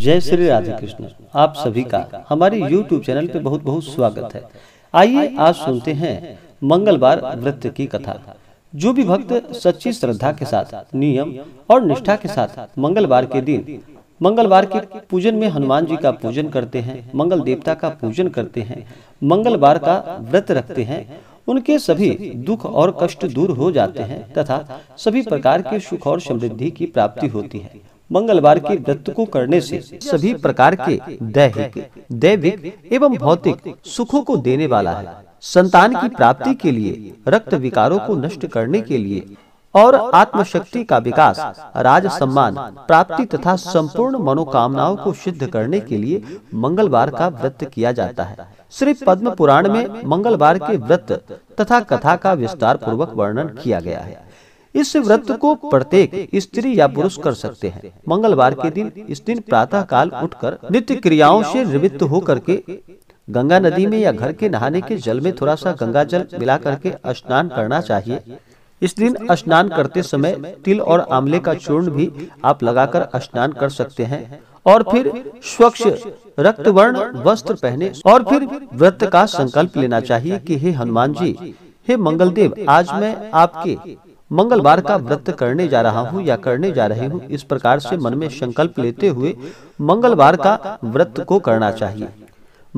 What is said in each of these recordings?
जय श्री राधे कृष्ण आप सभी का हमारे YouTube चैनल पे बहुत बहुत स्वागत है आइए आज सुनते हैं मंगलवार व्रत की कथा जो भी भक्त सच्ची श्रद्धा के साथ नियम और निष्ठा के साथ मंगलवार के दिन मंगलवार के पूजन में हनुमान जी का पूजन करते हैं मंगल देवता का पूजन करते हैं मंगलवार का व्रत रखते हैं उनके सभी दुख और कष्ट दूर हो जाते हैं तथा सभी प्रकार के सुख और समृद्धि की प्राप्ति होती है मंगलवार के व्रत को करने से सभी प्रकार के दैहिक दैविक एवं भौतिक सुखों को देने वाला है संतान की प्राप्ति के लिए रक्त विकारों को नष्ट करने के लिए और आत्मशक्ति का विकास राज सम्मान प्राप्ति तथा संपूर्ण मनोकामनाओं को सिद्ध करने के लिए मंगलवार का व्रत किया जाता है श्री पद्म पुराण में मंगलवार के व्रत तथा कथा का विस्तार पूर्वक वर्णन किया गया है इस व्रत को प्रत्येक स्त्री या पुरुष कर सकते हैं मंगलवार के दिन इस दिन प्रातः काल उठकर नित्य क्रियाओं से निवृत्त होकर के गंगा नदी में या घर के नहाने के जल में थोड़ा सा गंगा जल मिला करके स्नान करना चाहिए इस दिन स्नान करते समय तिल और आंवले का चूर्ण भी आप लगाकर स्नान कर सकते हैं और फिर स्वच्छ रक्तवर्ण वस्त्र पहने और फिर व्रत का संकल्प लेना चाहिए कि हे हनुमान जी हे मंगलदेव आज मैं आपके मंगलवार का व्रत करने जा रहा हूँ या करने जा रही हूँ इस प्रकार से मन में संकल्प लेते हुए मंगलवार का व्रत को करना चाहिए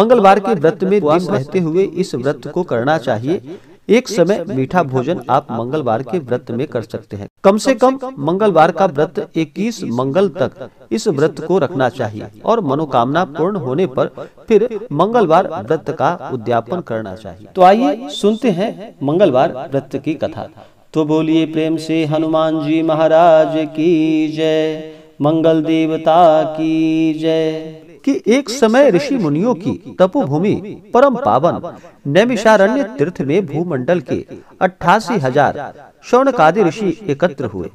मंगलवार के व्रत में दिन रहते हुए इस व्रत को करना चाहिए एक समय मीठा भोजन आप मंगलवार के व्रत में कर सकते हैं कम से कम मंगलवार का व्रत 21 मंगल तक इस व्रत को रखना चाहिए और मनोकामना पूर्ण होने पर फिर मंगलवार व्रत का उद्यापन करना चाहिए तो आइए सुनते हैं मंगलवार व्रत की कथा तो बोलिए प्रेम से हनुमान जी महाराज की जय मंगल देवता की जय कि एक समय ऋषि मुनियों की तपोभूमि परम पावन नैमिषारण्य तीर्थ में भूमंडल के अट्ठासी हजार शौनकादि ऋषि एकत्र हुए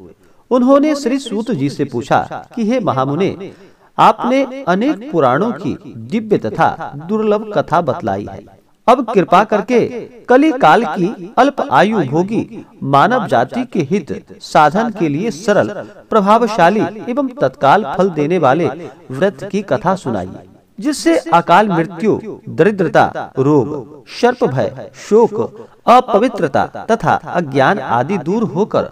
उन्होंने श्री सूत जी से पूछा कि हे महामुनि आपने अनेक पुराणों की दिव्य तथा दुर्लभ कथा बतलाई है अब कृपा करके कली काल की अल्प आयु भोगी मानव जाति के हित साधन के लिए सरल प्रभावशाली एवं तत्काल फल देने वाले व्रत की कथा सुनाइए जिससे अकाल मृत्यु दरिद्रता रोग शर्प भय शोक अपवित्रता तथा अज्ञान आदि दूर होकर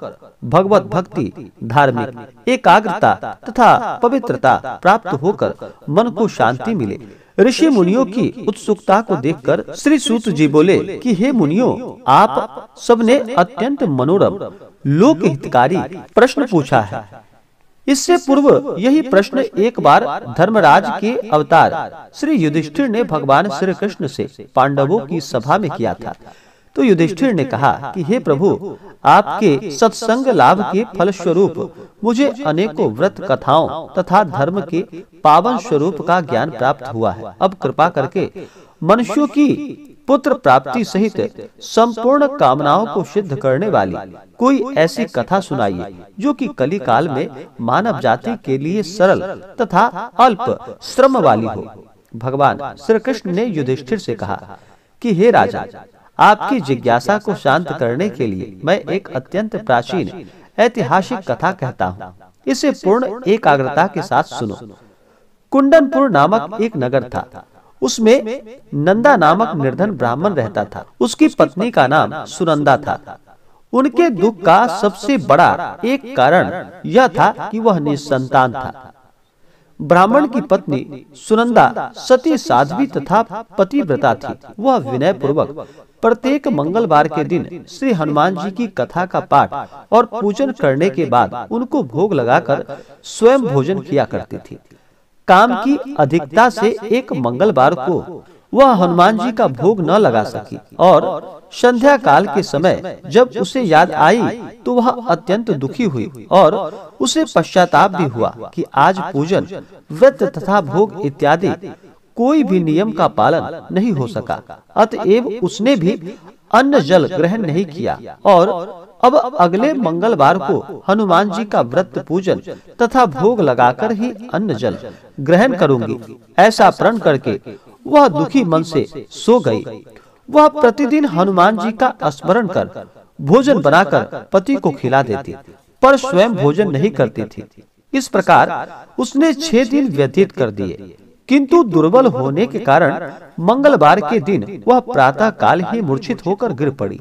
भगवत भक्ति धार्मिक एकाग्रता तथा पवित्रता प्राप्त होकर मन को शांति मिले ऋषि मुनियों की उत्सुकता को देखकर श्री सूत जी बोले कि हे मुनियों आप सबने अत्यंत मनोरम लोक हितकारी प्रश्न पूछा है इससे पूर्व यही प्रश्न एक बार धर्मराज के अवतार श्री युधिष्ठिर ने भगवान श्री कृष्ण से पांडवों की सभा में किया था तो युधिष्ठिर ने कहा कि हे प्रभु आपके सत्संग लाभ के फल स्वरूप मुझे अनेकों व्रत कथाओं तथा धर्म के पावन स्वरूप का ज्ञान प्राप्त हुआ है अब कृपा करके मनुष्यों की पुत्र प्राप्ति सहित संपूर्ण कामनाओं को सिद्ध करने वाली कोई ऐसी कथा सुनाइए जो कि कली काल में मानव जाति के लिए सरल तथा अल्प श्रम वाली हो भगवान श्री कृष्ण ने युधिष्ठिर से कहा कि हे राजा आपकी जिज्ञासा को शांत करने के लिए मैं एक अत्यंत प्राचीन ऐतिहासिक कथा कहता हूँ इसे पूर्ण एकाग्रता के साथ सुनो कुंडनपुर नामक एक नगर था उसमें नंदा नामक निर्धन ब्राह्मण रहता था उसकी पत्नी का नाम सुनंदा था उनके दुख का सबसे बड़ा एक कारण यह था कि वह निसंतान था ब्राह्मण की पत्नी सुनंदा सती साध्वी तथा पतिव्रता थी वह विनय पूर्वक प्रत्येक मंगलवार के दिन श्री हनुमान जी की कथा का पाठ और पूजन करने के बाद उनको भोग लगाकर स्वयं भोजन किया करती थी काम की अधिकता से एक मंगलवार को वह हनुमान जी का भोग न लगा सकी और संध्या काल के समय जब उसे याद आई तो वह तो अत्यंत दुखी हुई और उसे पश्चाताप भी हुआ कि आज पूजन व्रत तथा भोग इत्यादि कोई भी नियम का पालन नहीं हो सका अतएव उसने भी अन्न जल ग्रहण नहीं किया और अब अगले मंगलवार को हनुमान जी का व्रत पूजन तथा भोग लगाकर ही अन्न जल ग्रहण करूंगी ऐसा प्रण करके वह दुखी मन से सो गई वह प्रतिदिन हनुमान जी का स्मरण कर भोजन बनाकर पति को खिला देती पर स्वयं भोजन नहीं करती थी इस प्रकार उसने छह दिन व्यतीत कर दिए किंतु दुर्बल होने के कारण मंगलवार के दिन वह प्रातः काल ही मूर्छित होकर गिर पड़ी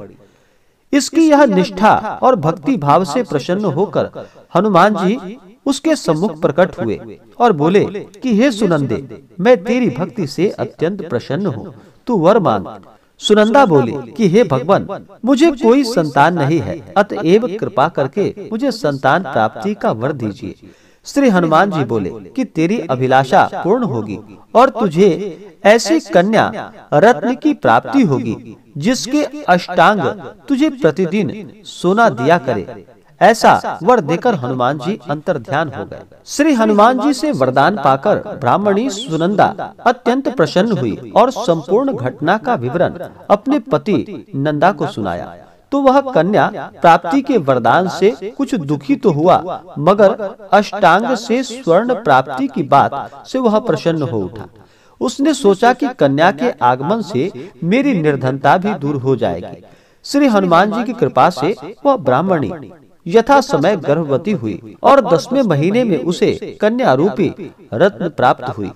इसकी यह निष्ठा और भक्ति भाव से प्रसन्न होकर हनुमान जी उसके सम्मुख प्रकट हुए और बोले कि हे सुनंदे मैं तेरी भक्ति से अत्यंत प्रसन्न हूँ तू वर मान सुनंदा बोली कि हे भगवान मुझे कोई संतान नहीं है अतएव कृपा करके मुझे संतान प्राप्ति का वर दीजिए श्री हनुमान जी बोले कि तेरी अभिलाषा पूर्ण होगी और तुझे ऐसी कन्या रत्न की प्राप्ति होगी जिसके अष्टांग तुझे प्रतिदिन सोना दिया करे ऐसा वर देकर हनुमान जी अंतर ध्यान हो गए श्री हनुमान जी से वरदान पाकर ब्राह्मणी सुनंदा अत्यंत प्रसन्न हुई और संपूर्ण घटना का विवरण अपने पति नंदा को सुनाया तो वह तो कन्या प्राप्ति के वरदान से कुछ दुखी तो, तो हुआ मगर अष्टांग से स्वर्ण प्राप्ति की बात से वह प्रसन्न हो उठा उसने सोचा कि कन्या के आगमन से मेरी निर्धनता भी दूर हो जाएगी श्री हनुमान जी की कृपा से वह ब्राह्मणी यथा समय गर्भवती हुई और दसवें महीने में उसे कन्या रूपी रत्न प्राप्त हुई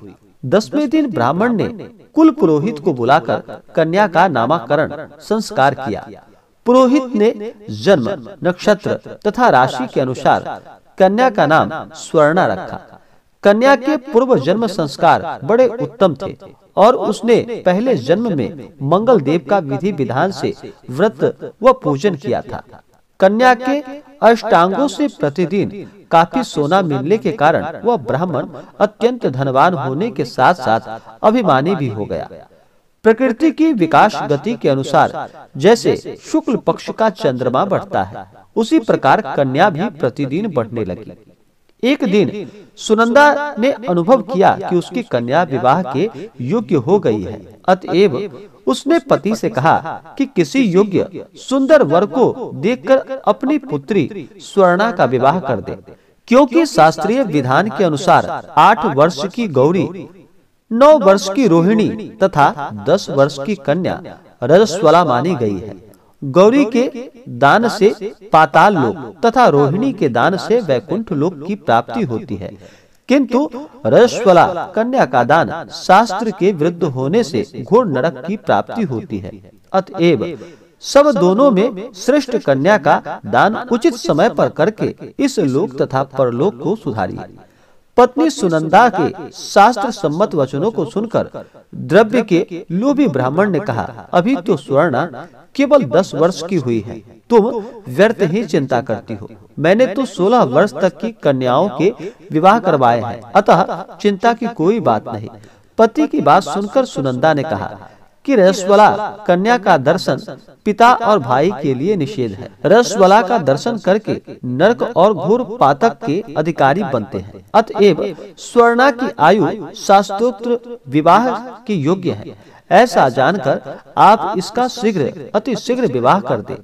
दसवें दिन ब्राह्मण ने कुल पुरोहित को बुलाकर कन्या का नामकरण संस्कार किया पुरोहित ने जन्म नक्षत्र तथा राशि के अनुसार कन्या का नाम स्वर्णा रखा कन्या के पूर्व जन्म संस्कार बड़े उत्तम थे और उसने पहले जन्म में मंगल देव का विधि विधान से व्रत व पूजन किया था कन्या के अष्टांगों से प्रतिदिन काफी सोना मिलने के कारण वह ब्राह्मण अत्यंत धनवान होने के साथ साथ अभिमानी भी हो गया प्रकृति की विकास गति के अनुसार जैसे शुक्ल पक्ष का चंद्रमा बढ़ता है उसी प्रकार कन्या भी प्रतिदिन बढ़ने लगी एक दिन सुनंदा ने अनुभव किया कि उसकी कन्या विवाह के योग्य हो गई है अतएव उसने पति से कहा कि किसी योग्य सुंदर वर को देखकर अपनी पुत्री स्वर्णा का विवाह कर दे क्योंकि शास्त्रीय विधान के अनुसार आठ वर्ष की गौरी नौ वर्ष की रोहिणी तथा दस वर्ष की कन्या रजस्वला मानी गई है गौरी के दान से पाताल लोक तथा रोहिणी के दान से वैकुंठ लोक की प्राप्ति होती है किंतु रजस्वला कन्या का दान शास्त्र के विरुद्ध होने से घोर नरक की प्राप्ति होती है अतएव सब दोनों में श्रेष्ठ कन्या का दान उचित समय पर करके इस लोक तथा परलोक को सुधारी पत्नी सुनंदा के शास्त्र सम्मत वचनों को सुनकर द्रव्य के लोभी ब्राह्मण ने कहा अभी तो, तो स्वर्णा केवल दस वर्ष की हुई है तुम व्यर्थ ही चिंता करती हो मैंने तो सोलह वर्ष तक की कन्याओं के विवाह करवाए हैं अतः चिंता की कोई बात नहीं पति की बात सुनकर सुनंदा ने कहा कि रसवला कन्या का दर्शन पिता और भाई के लिए निषेध है रसवला का दर्शन करके नरक और घोर पातक के अधिकारी बनते हैं अतएव स्वर्णा की आयु शास्त्रोत्र विवाह के योग्य है ऐसा जानकर आप इसका शीघ्र अति शीघ्र विवाह कर दे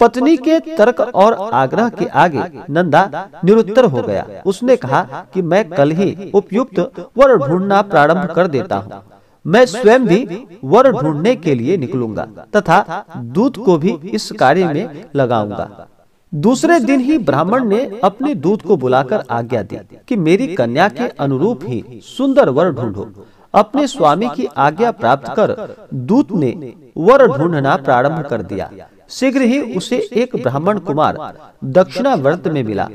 पत्नी के तर्क और आग्रह के आगे नंदा निरुत्तर हो गया उसने कहा कि मैं कल ही उपयुक्त वर ढूंढना प्रारंभ कर देता हूँ मैं स्वयं भी वर ढूंढने के लिए निकलूंगा तथा दूत को भी इस कार्य में लगाऊंगा दूसरे दिन ही ब्राह्मण ने अपने दूत को बुलाकर आज्ञा दी कि मेरी कन्या के अनुरूप ही सुंदर वर ढूंढो अपने स्वामी की आज्ञा प्राप्त कर दूत ने वर ढूंढना प्रारंभ कर दिया शीघ्र ही उसे एक ब्राह्मण कुमार दक्षिणा व्रत में मिला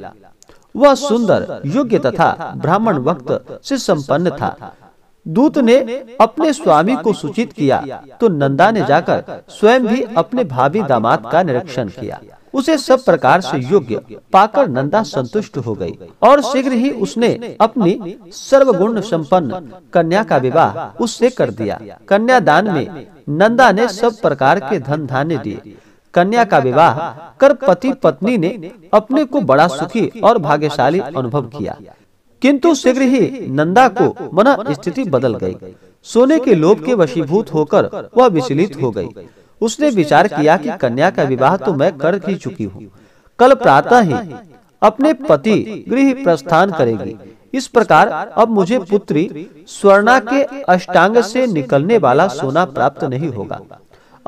वह सुंदर योग्य तथा ब्राह्मण वक्त से संपन्न था दूत ने अपने स्वामी को सूचित किया तो नंदा ने जाकर स्वयं भी अपने भाभी दामाद का निरीक्षण किया उसे सब प्रकार से योग्य पाकर नंदा संतुष्ट हो गई और शीघ्र ही उसने अपनी सर्वगुण संपन्न कन्या का विवाह उससे कर दिया कन्या दान में नंदा ने सब प्रकार के धन धान्य दिए कन्या का विवाह कर पति पत्नी ने अपने को बड़ा सुखी और भाग्यशाली अनुभव किया किंतु शीघ्र ही नंदा को मन स्थिति बदल गई सोने के लोभ के वशीभूत होकर वह विचलित हो गई उसने विचार किया कि कन्या का विवाह तो मैं तो कर ही चुकी हूँ कल प्रातः ही अपने पति गृह प्रस्थान करेगी इस प्रकार अब मुझे पुत्री स्वर्णा के अष्टांग से निकलने वाला सोना प्राप्त नहीं होगा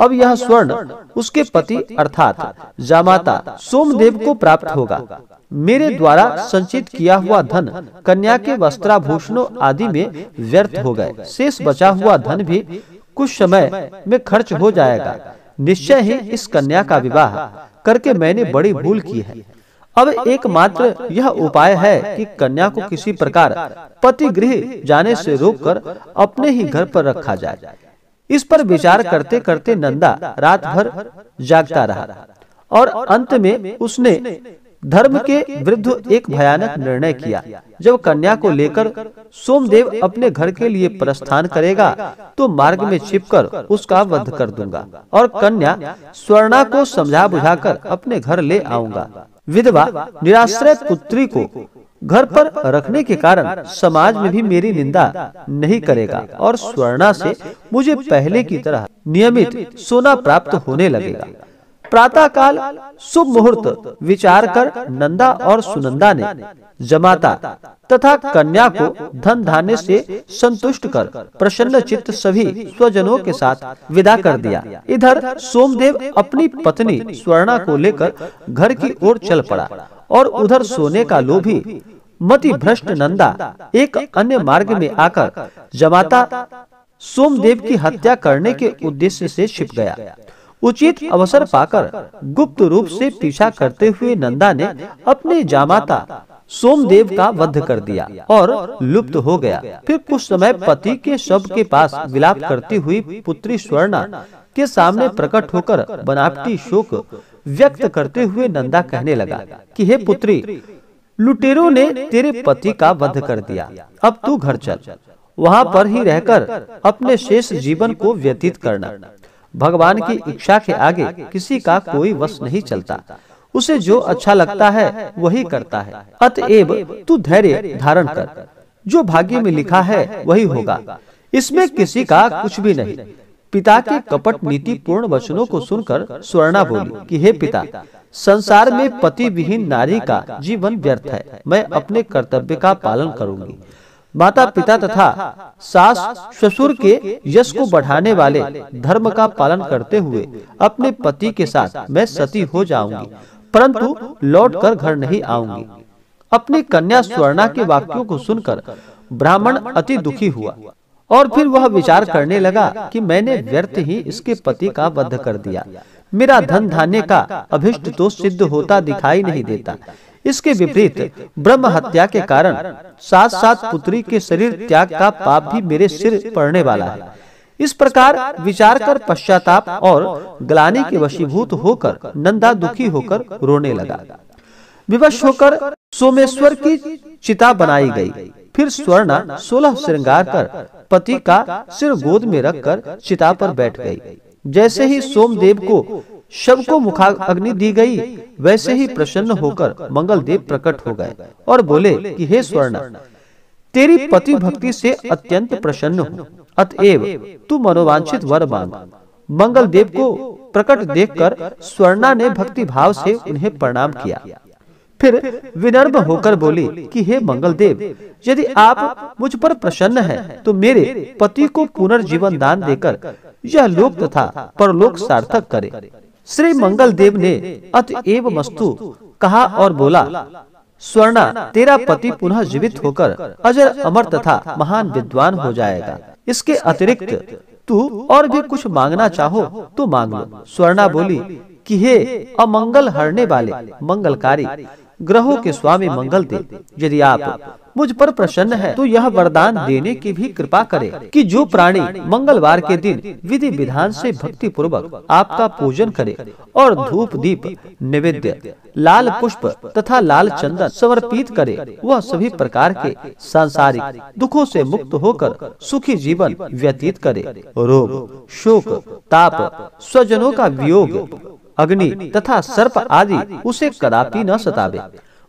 अब यह स्वर्ण उसके पति अर्थात जामाता सोमदेव को प्राप्त होगा मेरे द्वारा संचित किया हुआ धन कन्या के वस्त्राभूषणों आदि में व्यर्थ हो गए शेष बचा हुआ धन भी कुछ समय में खर्च हो जाएगा निश्चय ही इस कन्या का विवाह करके मैंने बड़ी भूल की है अब एकमात्र यह उपाय है कि कन्या को किसी प्रकार पति गृह जाने से रोककर अपने ही घर पर रखा जाए इस पर विचार करते करते नंदा रात भर जागता रहा और अंत में उसने धर्म के विरुद्ध एक भयानक निर्णय किया जब कन्या को लेकर सोमदेव अपने घर के लिए प्रस्थान करेगा तो, तो मार्ग में छिपकर उसका वध कर दूंगा और कन्या स्वर्णा को समझा बुझाकर अपने घर ले आऊंगा विधवा निराश्रय पुत्री को घर पर रखने के कारण समाज में भी मेरी निंदा नहीं करेगा और स्वर्णा से मुझे पहले की तरह नियमित सोना प्राप्त होने लगेगा प्रातःकाल काल शुभ मुहूर्त विचार कर नंदा और सुनंदा ने जमाता तथा कन्या को धन धान्य से संतुष्ट कर प्रसन्न चित्त सभी स्वजनों के साथ विदा कर दिया इधर सोमदेव अपनी पत्नी स्वर्णा को लेकर घर की ओर चल पड़ा और उधर सोने का लोभी मति भ्रष्ट नंदा एक अन्य मार्ग में आकर जमाता सोमदेव की हत्या करने के उद्देश्य से छिप गया उचित अवसर पाकर गुप्त रूप से पीछा करते हुए नंदा ने अपने जामाता सोमदेव का वध कर दिया और लुप्त हो गया फिर कुछ समय पति के शब के पास विलाप करती हुई पुत्री स्वर्णा के सामने प्रकट होकर बनावटी शोक व्यक्त करते हुए नंदा कहने लगा कि हे पुत्री लुटेरों ने तेरे पति का वध कर दिया अब तू घर चल वहाँ पर ही रहकर अपने शेष जीवन को व्यतीत करना भगवान की इच्छा के आगे किसी का कोई वश नहीं चलता उसे जो अच्छा, अच्छा लगता है वही करता है अतएव तू धैर्य धारण कर जो भाग्य में लिखा है वही होगा इसमें किसी का कुछ भी नहीं पिता के कपट नीति पूर्ण वचनों को सुनकर स्वर्णा बोली कि हे पिता संसार में पति विहीन नारी का जीवन व्यर्थ है मैं अपने कर्तव्य का पालन करूंगी माता पिता तथा सास ससुर के यश को बढ़ाने वाले धर्म का पालन करते हुए अपने पति के साथ मैं सती हो जाऊंगी परंतु लौटकर घर नहीं आऊंगी अपनी कन्या स्वर्णा के वाक्यों को सुनकर ब्राह्मण अति दुखी हुआ और फिर वह विचार करने लगा कि मैंने व्यर्थ ही इसके पति का वध कर दिया मेरा धन धान्य का अभिष्ट तो सिद्ध होता दिखाई नहीं देता इसके विपरीत ब्रह्म हत्या के कारण साथ साथ पुत्री के शरीर त्याग का पाप भी मेरे सिर पड़ने वाला है इस प्रकार विचार कर पश्चाताप और ग्लानी के वशीभूत होकर नंदा दुखी होकर रोने लगा विवश होकर सोमेश्वर की चिता बनाई गई फिर स्वर्णा सोलह श्रृंगार कर पति का सिर गोद में रखकर चिता पर बैठ गई जैसे ही सोमदेव को शव को मुखा अग्नि दी गई वैसे ही प्रसन्न होकर मंगलदेव प्रकट हो गए और बोले कि हे स्वर्ण तेरी पति भक्ति से अत्यंत प्रसन्न हूँ अतएव तू मनोवांछित वर मांग मंगलदेव को प्रकट देखकर स्वर्णा ने भक्ति भाव से उन्हें प्रणाम किया फिर विनर्म होकर बोली कि हे मंगलदेव यदि आप मुझ पर प्रसन्न हैं तो मेरे पति को पुनर्जीवन दान देकर यह लोक तथा परलोक सार्थक करे श्री मंगल देव ने अत एव कहा और बोला स्वर्णा तेरा पति पुनः जीवित होकर अजर अमर तथा महान विद्वान हो जाएगा इसके अतिरिक्त तू और भी कुछ मांगना चाहो तो, तो मांग लो स्वर्णा बोली कि हे अमंगल हरने वाले मंगलकारी ग्रहों के स्वामी मंगल देव यदि आप मुझ पर प्रसन्न है तो यह वरदान देने की भी कृपा करे कि जो प्राणी मंगलवार के दिन विधि विधान से भक्ति पूर्वक आपका पूजन करे और धूप दीप निवेद्य लाल पुष्प तथा लाल चंदन समर्पित करे वह सभी प्रकार के सांसारिक दुखों से मुक्त होकर सुखी जीवन व्यतीत करे रोग शोक ताप स्वजनों का वियोग अग्नि तथा सर्प आदि उसे कदापि न सतावे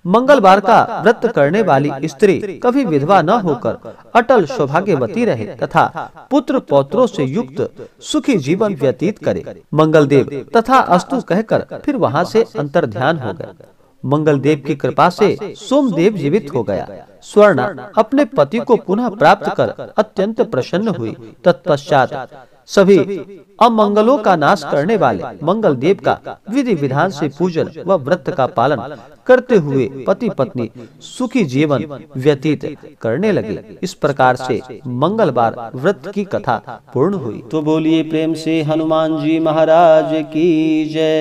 मंगलवार का व्रत करने वाली स्त्री कभी विधवा न होकर अटल सौभाग्यवती रहे तथा पुत्र पौत्रों से युक्त सुखी जीवन व्यतीत करे मंगलदेव तथा अस्तु कहकर फिर वहाँ से अंतर ध्यान हो मंगल मंगलदेव की कृपा से सोमदेव जीवित हो गया स्वर्णा अपने पति को पुनः प्राप्त कर अत्यंत प्रसन्न हुई तत्पश्चात सभी अमंगलों का नाश करने वाले मंगल देव का विधि विधान से पूजन व व्रत का पालन करते हुए पति पत्नी सुखी जीवन व्यतीत करने लगे इस प्रकार से मंगलवार व्रत की कथा पूर्ण हुई तो बोलिए प्रेम से हनुमान जी महाराज की जय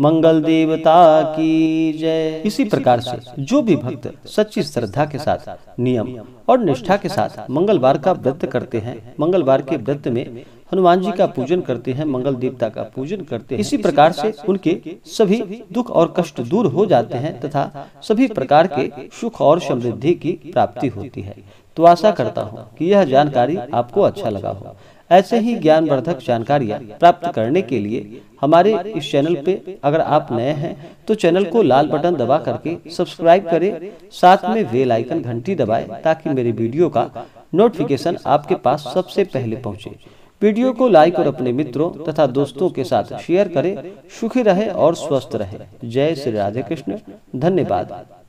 मंगल देवता की जय इसी प्रकार से जो भी भक्त सच्ची श्रद्धा के साथ नियम और निष्ठा के साथ मंगलवार का व्रत करते हैं मंगलवार के व्रत में हनुमान जी का पूजन करते हैं मंगल देवता का पूजन करते हैं इसी प्रकार से उनके सभी दुख और कष्ट दूर हो जाते हैं तथा सभी प्रकार के सुख और समृद्धि की प्राप्ति होती है तो आशा तो करता हूँ कि यह जानकारी आपको अच्छा लगा हो ऐसे ही ज्ञान वर्धक जानकारियाँ प्राप्त करने के लिए हमारे इस चैनल पे अगर आप नए हैं तो, तो चैनल को लाल बटन दबा करके सब्सक्राइब करें साथ में वेल आइकन घंटी दबाएं ताकि मेरे वीडियो का नोटिफिकेशन आपके पास सबसे पहले पहुंचे वीडियो को लाइक और अपने मित्रों तथा दोस्तों के साथ शेयर करें सुखी रहे और स्वस्थ रहे जय श्री राधे कृष्ण धन्यवाद